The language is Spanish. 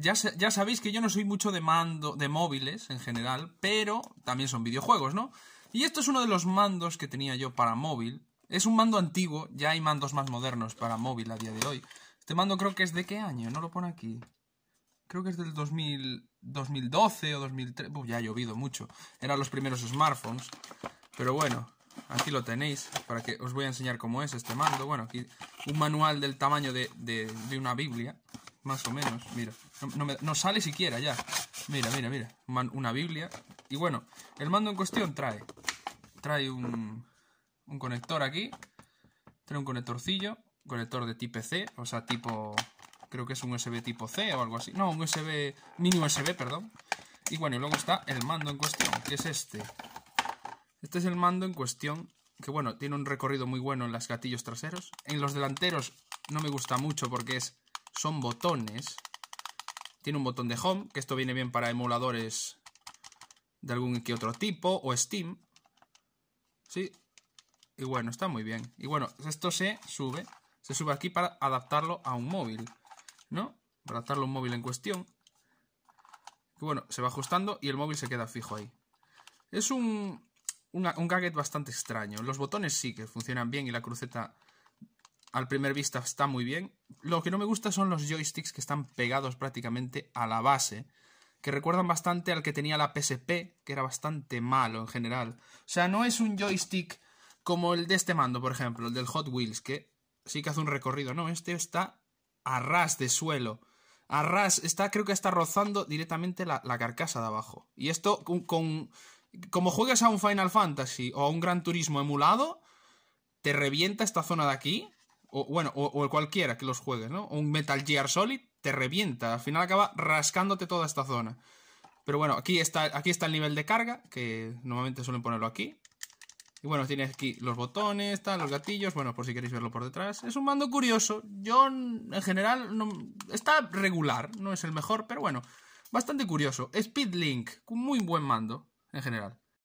Ya, ya, sabéis que yo no soy mucho de mando de móviles en general, pero también son videojuegos, ¿no? Y esto es uno de los mandos que tenía yo para móvil. Es un mando antiguo, ya hay mandos más modernos para móvil a día de hoy. Este mando creo que es de qué año, no lo pone aquí. Creo que es del 2012 o 2013. Uh, ya ha llovido mucho. Eran los primeros smartphones. Pero bueno, aquí lo tenéis para que os voy a enseñar cómo es este mando. Bueno, aquí un manual del tamaño de una Biblia. Más o menos, mira. No, me, sale siquiera ya. Mira, mira, mira. una Biblia. Y bueno, el mando en cuestión trae. Trae un, un conector aquí. Trae un conectorcillo. conector de tipo C. O sea, tipo... Creo que es un USB tipo C o algo así. No, un USB... Mini USB, perdón. Y bueno, y luego está el mando en cuestión, que es este. Este es el mando en cuestión, que bueno, tiene un recorrido muy bueno en los gatillos traseros. En los delanteros no me gusta mucho porque es son botones. Tiene un botón de home, que esto viene bien para emuladores de algún que otro tipo, o Steam. Sí, y bueno, está muy bien. Y bueno, esto se sube, se sube aquí para adaptarlo a un móvil, ¿no? Para adaptarlo a un móvil en cuestión. Y bueno, se va ajustando y el móvil se queda fijo ahí. Es un, un gadget bastante extraño. Los botones sí que funcionan bien y la cruceta al primer vista está muy bien. Lo que no me gusta son los joysticks que están pegados prácticamente a la base, que recuerdan bastante al que tenía la PSP, que era bastante malo en general. O sea, no es un joystick como el de este mando, por ejemplo, el del Hot Wheels, que sí que hace un recorrido. No, este está a ras de suelo. A ras, está, creo que está rozando directamente la, carcasa de abajo. Y esto con, Como juegas a un Final Fantasy o a un Gran Turismo emulado, te revienta esta zona de aquí o bueno, o, cualquiera que los juegues, ¿no? Un Metal Gear Solid te revienta, al final acaba rascándote toda esta zona. Pero bueno, aquí está, aquí está el nivel de carga, que normalmente suelen ponerlo aquí. Y bueno, tiene aquí los botones, están los gatillos, bueno, por si queréis verlo por detrás. Es un mando curioso, yo en general no, está regular, no es el mejor, pero bueno, bastante curioso. Speedlink, Link, muy buen mando en general.